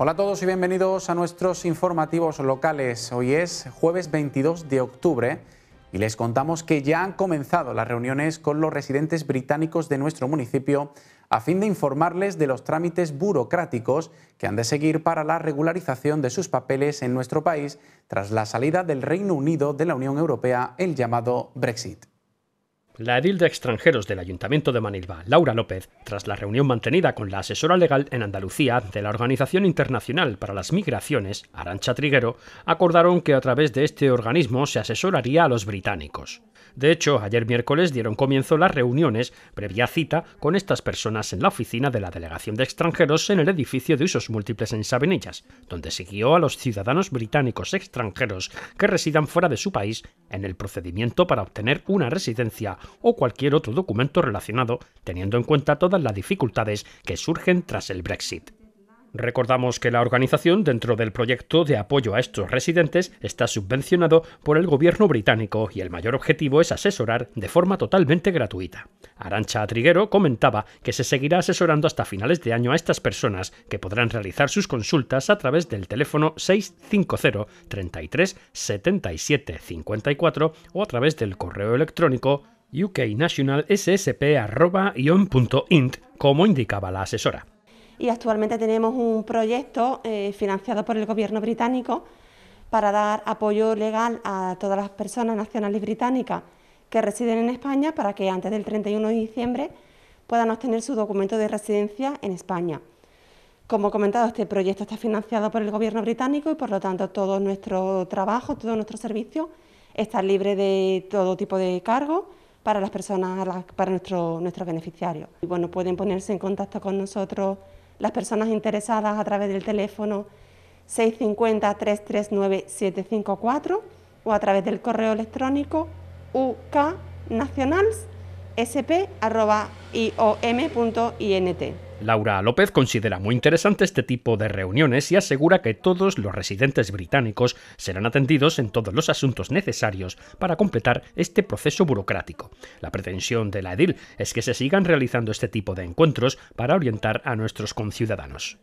Hola a todos y bienvenidos a nuestros informativos locales. Hoy es jueves 22 de octubre y les contamos que ya han comenzado las reuniones con los residentes británicos de nuestro municipio a fin de informarles de los trámites burocráticos que han de seguir para la regularización de sus papeles en nuestro país tras la salida del Reino Unido de la Unión Europea, el llamado Brexit. La edil de extranjeros del Ayuntamiento de Manilva, Laura López, tras la reunión mantenida con la asesora legal en Andalucía de la Organización Internacional para las Migraciones, Arancha Triguero, acordaron que a través de este organismo se asesoraría a los británicos. De hecho, ayer miércoles dieron comienzo las reuniones, previa cita, con estas personas en la oficina de la Delegación de Extranjeros en el edificio de usos múltiples en Sabenillas, donde siguió a los ciudadanos británicos extranjeros que residan fuera de su país en el procedimiento para obtener una residencia o cualquier otro documento relacionado, teniendo en cuenta todas las dificultades que surgen tras el Brexit. Recordamos que la organización dentro del proyecto de apoyo a estos residentes está subvencionado por el gobierno británico y el mayor objetivo es asesorar de forma totalmente gratuita. Arancha Triguero comentaba que se seguirá asesorando hasta finales de año a estas personas que podrán realizar sus consultas a través del teléfono 650 33 77 54 o a través del correo electrónico ssp.int como indicaba la asesora. Y actualmente tenemos un proyecto eh, financiado por el Gobierno británico para dar apoyo legal a todas las personas nacionales británicas que residen en España para que antes del 31 de diciembre puedan obtener su documento de residencia en España. Como he comentado, este proyecto está financiado por el Gobierno británico y por lo tanto todo nuestro trabajo, todo nuestro servicio está libre de todo tipo de cargo para las personas, para nuestro, nuestros beneficiarios. Y bueno, pueden ponerse en contacto con nosotros las personas interesadas a través del teléfono 650-339-754 o a través del correo electrónico uknationalsp.iom.int. Laura López considera muy interesante este tipo de reuniones y asegura que todos los residentes británicos serán atendidos en todos los asuntos necesarios para completar este proceso burocrático. La pretensión de la edil es que se sigan realizando este tipo de encuentros para orientar a nuestros conciudadanos.